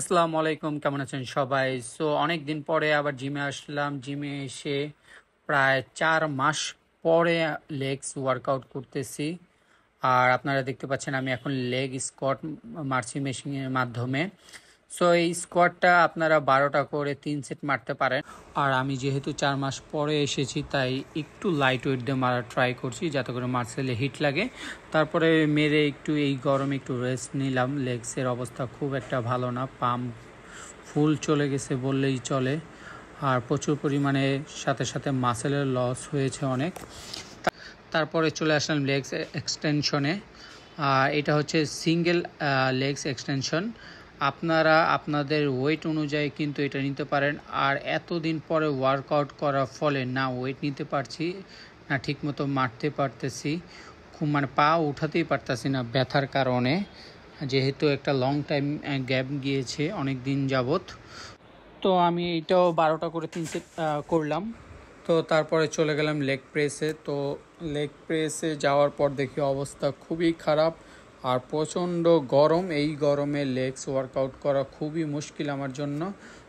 আসসালামু আলাইকুম কেমন আছেন সবাই সো অনেক দিন পরে আবার জিমে আসলাম জিমে এসে প্রায় চার মাস পরে লেগস ওয়ার্কআউট করতেছি আর আপনারা দেখতে পাচ্ছেন আমি এখন লেগ স্কট মার্সি মেশিনের মাধ্যমে সো এই স্কোয়াডটা আপনারা বারোটা করে তিন সেট মারতে পারেন আর আমি যেহেতু চার মাস পরে এসেছি তাই একটু লাইট ওয়েট দিয়ে মারা ট্রাই করছি যাতে করে মার্সেলে হিট লাগে তারপরে মেরে একটু এই গরমে একটু রেস্ট নিলাম লেগসের অবস্থা খুব একটা ভালো না পাম্প ফুল চলে গেছে বললেই চলে আর প্রচুর পরিমাণে সাথে সাথে মাসেলের লস হয়েছে অনেক তারপরে চলে আসলাম লেগস এক্সটেনশনে এটা হচ্ছে সিঙ্গেল লেগস এক্সটেনশন আপনারা আপনাদের ওয়েট অনুযায়ী কিন্তু এটা নিতে পারেন আর এতদিন পরে ওয়ার্কআউট করার ফলে না ওয়েট নিতে পারছি না ঠিকমতো মারতে পারতেছি খুব মানে পা উঠাতেই পারতেছি না ব্যথার কারণে যেহেতু একটা লং টাইম গ্যাপ গিয়েছে অনেক দিন যাবৎ তো আমি এটাও বারোটা করে তিন সেট করলাম তো তারপরে চলে গেলাম লেগ প্রেসে তো লেগ প্রেসে যাওয়ার পর দেখি অবস্থা খুবই খারাপ আর প্রচণ্ড গরম এই গরমে লেগস ওয়ার্কআউট করা খুবই মুশকিল আমার জন্য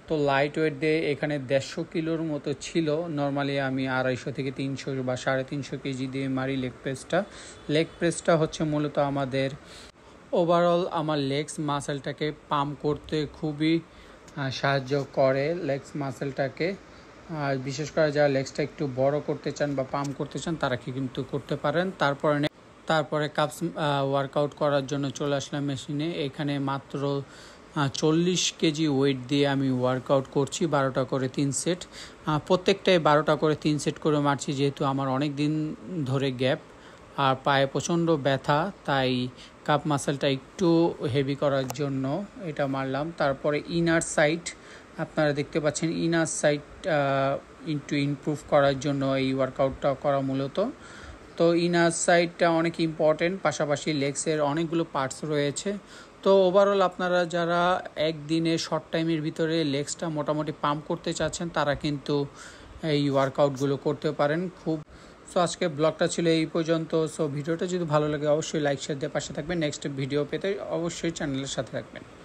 তো লাইট ওয়েট ডে এখানে দেড়শো কিলোর মতো ছিল নর্মালি আমি আড়াইশো থেকে তিনশো বা সাড়ে তিনশো কেজি দিয়ে মারি লেগ প্রেসটা লেগ প্রেসটা হচ্ছে মূলত আমাদের ওভারঅল আমার লেগস মাসেলটাকে পাম্প করতে খুবই সাহায্য করে লেগস মাসেলটাকে আর বিশেষ করে যারা লেগসটা একটু বড় করতে চান বা পাম্প করতে চান তারা কি কিন্তু করতে পারেন তারপরে তারপরে কাপস ওয়ার্কআউট করার জন্য চলে আসলাম মেশিনে এখানে মাত্র চল্লিশ কেজি ওয়েট দিয়ে আমি ওয়ার্কআউট করছি বারোটা করে তিন সেট প্রত্যেকটাই বারোটা করে তিন সেট করে মারছি যেহেতু আমার অনেক দিন ধরে গ্যাপ আর পায়ে প্রচণ্ড ব্যথা তাই কাপ মাসেলটা একটু হেভি করার জন্য এটা মারলাম তারপরে ইনার সাইড আপনারা দেখতে পাচ্ছেন ইনার সাইড একটু ইমপ্রুভ করার জন্য এই ওয়ার্কআউটটা করা মূলত তো ইনার সাইডটা অনেক ইম্পর্টেন্ট পাশাপাশি লেগসের অনেকগুলো পার্টস রয়েছে তো ওভারঅল আপনারা যারা একদিনে শর্ট টাইমের ভিতরে লেগসটা মোটামুটি পাম্প করতে চাচ্ছেন তারা কিন্তু এই ওয়ার্কআউটগুলো করতে পারেন খুব সো আজকে ব্লগটা ছিল এই পর্যন্ত সো ভিডিওটা যদি ভালো লাগে অবশ্যই লাইক শেয়ার দিয়ে পাশে থাকবেন নেক্সট ভিডিও পেতে অবশ্যই চ্যানেলের সাথে থাকবেন